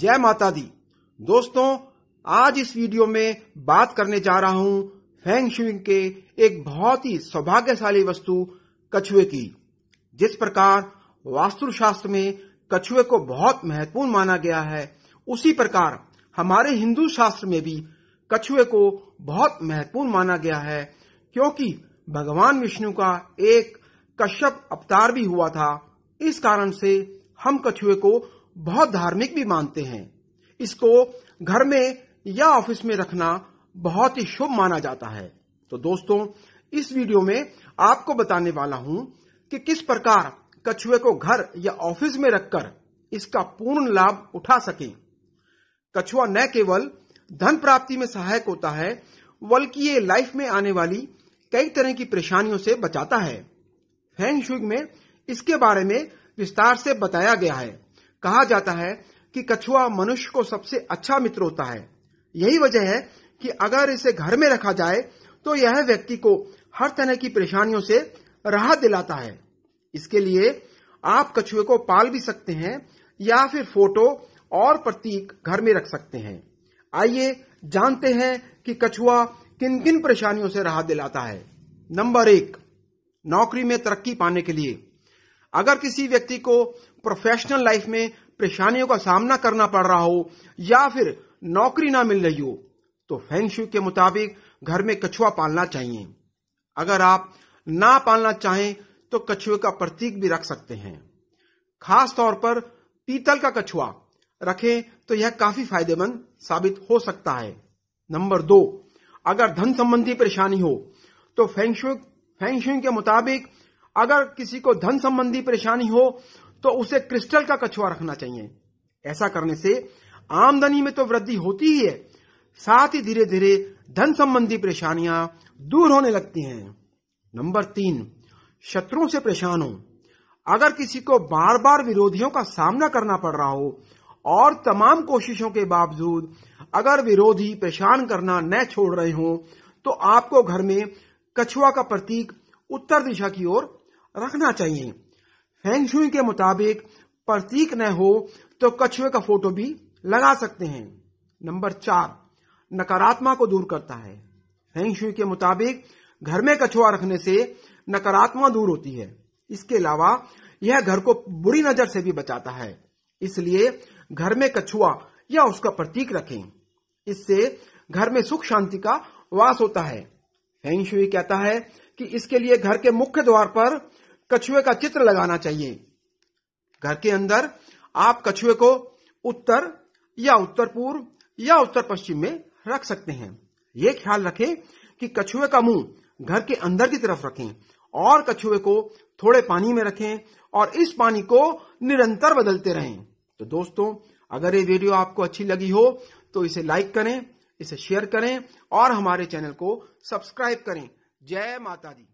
जय माता दी दोस्तों आज इस वीडियो में बात करने जा रहा हूं फेंग शुइंग के एक बहुत ही सौभाग्यशाली वस्तु कछुए की जिस प्रकार वास्तु शास्त्र में कछुए को बहुत महत्वपूर्ण माना गया है उसी प्रकार हमारे हिंदू शास्त्र में भी कछुए को बहुत महत्वपूर्ण माना गया है क्योंकि भगवान विष्णु का एक कश्यप अवतार भी हुआ था इस कारण से हम कछुए को बहुत धार्मिक भी मानते हैं इसको घर में या ऑफिस में रखना बहुत ही शुभ माना जाता है तो दोस्तों इस वीडियो में आपको बताने वाला हूं कि किस प्रकार कछुए को घर या ऑफिस में रखकर इसका पूर्ण लाभ उठा सके कछुआ न केवल धन प्राप्ति में सहायक होता है बल्कि ये लाइफ में आने वाली कई तरह की परेशानियों से बचाता है फैंग शुग में इसके बारे में विस्तार से बताया गया है कहा जाता है कि कछुआ मनुष्य को सबसे अच्छा मित्र होता है यही वजह है कि अगर इसे घर में रखा जाए तो यह व्यक्ति को हर तरह की परेशानियों से राहत दिलाता है इसके लिए आप कछुए को पाल भी सकते हैं या फिर फोटो और प्रतीक घर में रख सकते हैं आइए जानते हैं कि कछुआ किन किन परेशानियों से राहत दिलाता है नंबर एक नौकरी में तरक्की पाने के लिए अगर किसी व्यक्ति को प्रोफेशनल लाइफ में परेशानियों का सामना करना पड़ रहा हो या फिर नौकरी ना मिल रही हो तो फेंगशू के मुताबिक घर में कछुआ पालना चाहिए अगर आप ना पालना चाहें तो कछुए का प्रतीक भी रख सकते हैं खास तौर पर पीतल का कछुआ रखें तो यह काफी फायदेमंद साबित हो सकता है नंबर दो अगर धन संबंधी परेशानी हो तो फेंगशु फेंगशुई के मुताबिक अगर किसी को धन संबंधी परेशानी हो तो उसे क्रिस्टल का कछुआ रखना चाहिए ऐसा करने से आमदनी में तो वृद्धि होती ही है साथ ही धीरे धीरे धन संबंधी परेशानियां दूर होने लगती हैं नंबर तीन शत्रुओं से परेशान हो अगर किसी को बार बार विरोधियों का सामना करना पड़ रहा हो और तमाम कोशिशों के बावजूद अगर विरोधी परेशान करना न छोड़ रहे हो तो आपको घर में कछुआ का प्रतीक उत्तर दिशा की ओर रखना चाहिए फेंग शुई के मुताबिक प्रतीक न हो तो कछुए का फोटो भी लगा सकते हैं नंबर चार नकारात्मा को दूर करता है फेंग शुई के मुताबिक घर में कछुआ रखने से नकारात्मा दूर होती है इसके अलावा यह घर को बुरी नजर से भी बचाता है इसलिए घर में कछुआ या उसका प्रतीक रखें इससे घर में सुख शांति का वास होता है फेंग शुई कहता है कि इसके लिए घर के मुख्य द्वार पर कछुए का चित्र लगाना चाहिए घर के अंदर आप कछुए को उत्तर या उत्तर पूर्व या उत्तर पश्चिम में रख सकते हैं ये ख्याल रखें कि कछुए का मुंह घर के अंदर की तरफ रखें और कछुए को थोड़े पानी में रखें और इस पानी को निरंतर बदलते रहें तो दोस्तों अगर ये वीडियो आपको अच्छी लगी हो तो इसे लाइक करें इसे शेयर करें और हमारे चैनल को सब्सक्राइब करें जय माता दी